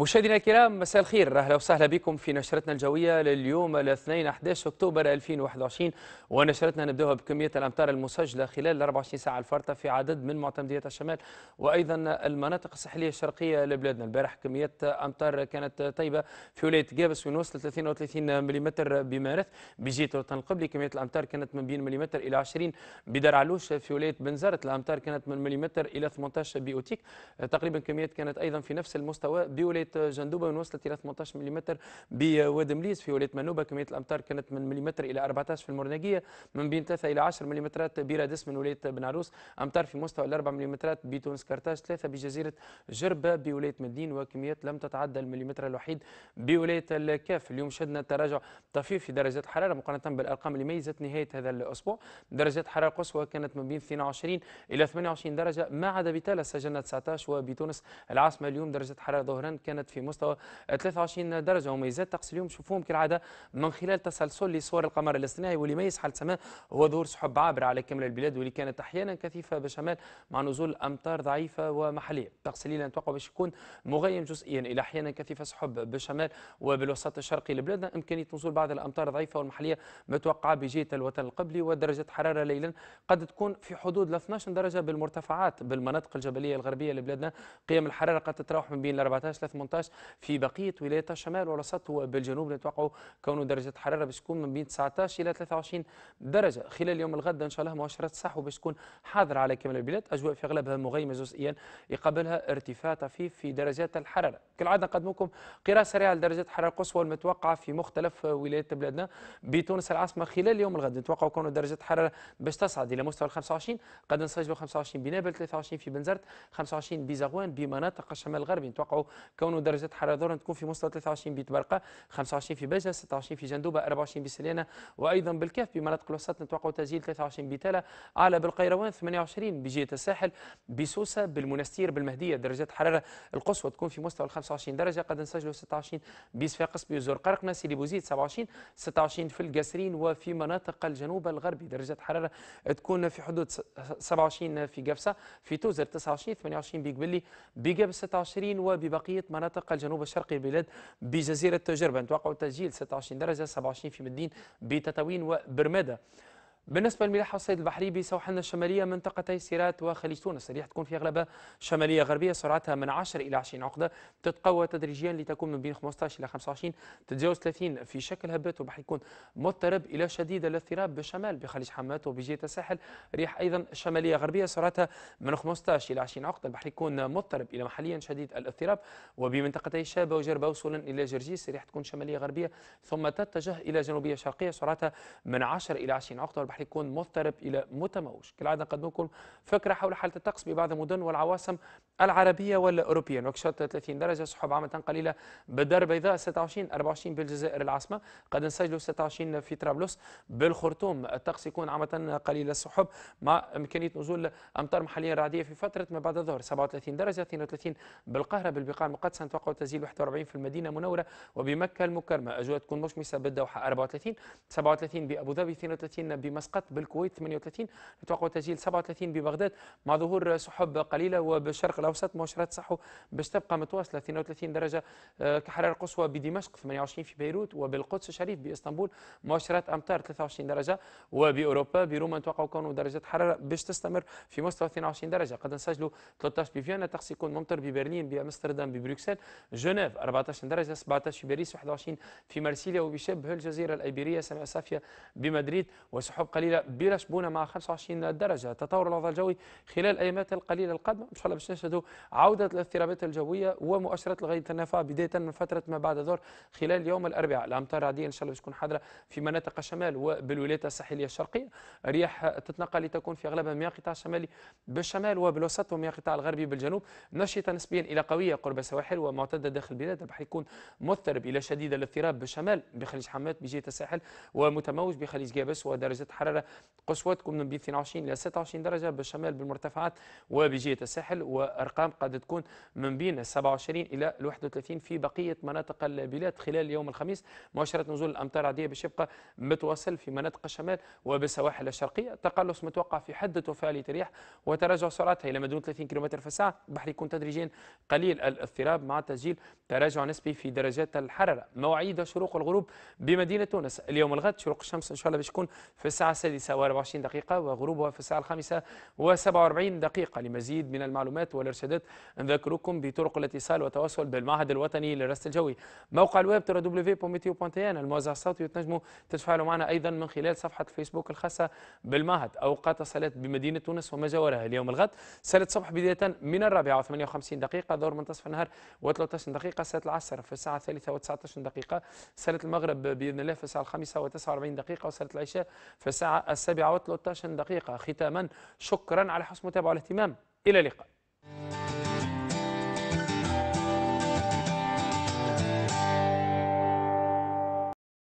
مشاهدينا الكرام مساء الخير اهلا وسهلا بكم في نشرتنا الجويه لليوم الاثنين 11 اكتوبر 2021 ونشرتنا نبداها بكميه الامطار المسجله خلال 24 ساعه الفارطه في عدد من معتمديات الشمال وايضا المناطق الساحليه الشرقيه لبلادنا البارح كميه امطار كانت طيبه في ولايه جابس وين وصلت 33 ملم بمارث بجيت الوطن القبلي كميه الامطار كانت من بين ملم الى 20 بدار علوش في ولايه بنزرت الامطار كانت من ملم الى 18 باوتيك تقريبا كميات كانت ايضا في نفس المستوى بولايه ولايه جندوبه من وصلت الى 18 ملم بواد مليس في ولايه منوبه كميه الامطار كانت من ملم الى 14 في المرناقيه من بين 3 الى 10 ملم بيرادس من ولايه بن عروس امطار في مستوى ال 4 ملم بتونس كرتاج 3 بجزيره جربه بولايه مدين وكميات لم تتعدى المليمتر الوحيد بولايه الكاف اليوم شهدنا تراجع طفيف في درجات الحراره مقارنه بالارقام اللي ميزت نهايه هذا الاسبوع درجات الحراره القصوى كانت ما بين 22 الى 28 درجه ما عدا بتالا سجلنا 19 وبتونس العاصمه اليوم درجه حراره ظهرا كانت كانت في مستوى 23 درجه وميزات طقس اليوم شوفوهم كالعاده من خلال تسلسل لصور القمر الاصطناعي واللي يميز يسحل السماء هو ظهور سحب عابره على كامل البلاد واللي كانت احيانا كثيفه بشمال مع نزول امطار ضعيفه ومحليه طقس الليل نتوقع باش يكون مغيم جزئيا الى احيانا كثيفه سحب بالشمال وبالوسط الشرقي لبلادنا امكانيه نزول بعض الامطار الضعيفه والمحليه متوقعه بجهه الوطن القبلي ودرجه حراره ليلا قد تكون في حدود 12 درجه بالمرتفعات بالمناطق الجبليه الغربيه لبلادنا قيم الحراره قد تتراوح من بين 14 ل 18 18 في بقيه ولايات الشمال والوسط وبالجنوب نتوقعوا كون درجه الحراره باش تكون من بين 19 الى 23 درجه خلال يوم الغد ان شاء الله مؤشرات الصحو باش تكون حاضره على كامل البلاد اجواء في اغلبها مغيمه جزئيا يقابلها ارتفاع طفيف في درجات الحراره كالعاده نقدم لكم قراءه سريعه لدرجه الحراره القصوى المتوقعه في مختلف ولايات بلادنا بتونس العاصمه خلال يوم الغد نتوقع كون درجه الحراره باش تصعد الى مستوى 25 قد نسجلوا 25 بنابل 23 في بنزرت 25 بزغوان بمناطق الشمال الغربي نتوقعوا كون كونه درجه حراره دورا تكون في مستوى 23 برقة 25 في بجه 26 في جندوبه 24 بسليانه وايضا بالكهف بمناطق الوسط نتوقع تسجيل 23 بتاله اعلى بالقيروان 28 بجهه الساحل بسوسه بالمنستير بالمهديه درجه حراره القصوى تكون في مستوى 25 درجه قد نسجلوا 26 بصفاقس بيزور قرقنا سيدي بوزيد 27 26 في القاسرين وفي مناطق الجنوب الغربي درجه حراره تكون في حدود 27 في قفصه في توزر 29 28 بقبلي بقبل 26 وببقيه مناطق مناطق الجنوب الشرقي البلاد بجزيرة جربة نتوقع تسجيل 26 درجة 27 في مدين بتطاوين وبرمادة بالنسبة للملاحة والصيد البحري بسواحلنا الشمالية منطقتي سيرات وخليج تونس الريح تكون في أغلبها شمالية غربية سرعتها من 10 إلى 20 عقدة تتقوى تدريجيا لتكون من بين 15 إلى 25 تتجاوز 30 في شكل هبات والبحر يكون مضطرب إلى شديد الاضطراب بالشمال بخليج حمات وبجهة الساحل ريح أيضا شمالية غربية سرعتها من 15 إلى 20 عقدة البحر يكون مضطرب إلى محليا شديد الاضطراب وبمنطقتي شابة وجربة وصولا إلى جرجيس الريح تكون شمالية غربية ثم تتجه إلى جنوبية شرقية سرعتها من 10 إلى 20 عقدة راح يكون مضطرب إلى متموج كالعادة نقدم لكم فكرة حول حالة الطقس ببعض المدن والعواصم العربية والأوروبية نوكشوط 30 درجة سحب عامة قليلة بالدار البيضاء 26 24 بالجزائر العاصمة قد نسجلوا 26 في طرابلس بالخرطوم الطقس يكون عامة قليل السحب مع إمكانية نزول أمطار محلية رعدية في فترة ما بعد الظهر 37 درجة 32 بالقاهرة بالبقاع المقدسة نتوقع تسجيل 41 في المدينة المنورة وبمكة المكرمة أجواء تكون مشمسة بالدوحة 34 37 بأبو ظبي 32 بمصر مسقط بالكويت 38 نتوقع تسجيل 37 ببغداد مع ظهور سحب قليلة وبالشرق الأوسط مؤشرات صحو باش تبقى متواصلة 32 درجة آه، كحرارة قصوى بدمشق 28 في بيروت وبالقدس الشريف بإسطنبول مؤشرات أمتار 23 درجة وبأوروبا بروما نتوقع كونه درجة حرارة باش تستمر في مستوى 22 درجة قد نسجلوا 13 بفيينا تقصي يكون ممطر ببرلين بأمستردام ببروكسل جنيف 14 درجة 17 في باريس 21 في مارسيليا وبشبه الجزيرة الأيبيرية سماء صافية بمدريد وسحب قليلة برشبونة مع 25 درجة تطور الوضع الجوي خلال الأيامات القليلة القادمة إن شاء الله باش نشهدوا عودة الاضطرابات الجوية ومؤشرات الغية النافعة بداية من فترة ما بعد الظهر خلال يوم الأربعاء الأمطار العادية إن شاء الله باش تكون حاضرة في مناطق الشمال وبالولايات الساحلية الشرقية رياح تتنقل لتكون في أغلبها من القطاع الشمالي بالشمال وبالوسط ومن القطاع الغربي بالجنوب نشطة نسبيا إلى قوية قرب السواحل ومعتدة داخل البلاد البحر يكون مضطرب إلى شديد الاضطراب بالشمال بخليج حمات بجهة الساحل ومتموج بخليج جابس ودرجة حرارة الحرارة قصوى تكون من بين 22 إلى 26 درجة بالشمال بالمرتفعات وبجهة الساحل وأرقام قد تكون من بين 27 إلى 31 في بقية مناطق البلاد خلال يوم الخميس مؤشرة نزول الأمطار العاديه باش يبقى متواصل في مناطق الشمال وبالسواحل الشرقية تقلص متوقع في حدة وفعالية الرياح وتراجع سرعتها إلى ما دون 30 كم في الساعة البحر يكون تدريجيا قليل الاضطراب مع تسجيل تراجع نسبي في درجات الحرارة مواعيد شروق الغروب بمدينة تونس اليوم الغد شروق الشمس إن شاء الله باش يكون في الساعة الساعة السادسة و24 دقيقة وغروبها في الساعة الخامسة و47 دقيقة لمزيد من المعلومات والإرشادات نذكركم بطرق الاتصال والتواصل بالمعهد الوطني للرصد الجوي موقع الويب www.meteo.in الموزع الصوتي وتنجموا تتفاعلوا معنا أيضا من خلال صفحة الفيسبوك الخاصة بالمعهد أوقات الصلاة بمدينة تونس وما جاورها اليوم الغد صلاة الصبح بداية من الرابعة و 58 دقيقة دور منتصف النهار و13 دقيقة صلاة العصر في الساعة الثالثة و19 دقيقة صلاة المغرب بإذن الله في الساعة الخامسة و49 دقيقة وصلاة العشاء في الساعة السابعة و13 دقيقة ختاما شكرا على حسن المتابعة والاهتمام إلى اللقاء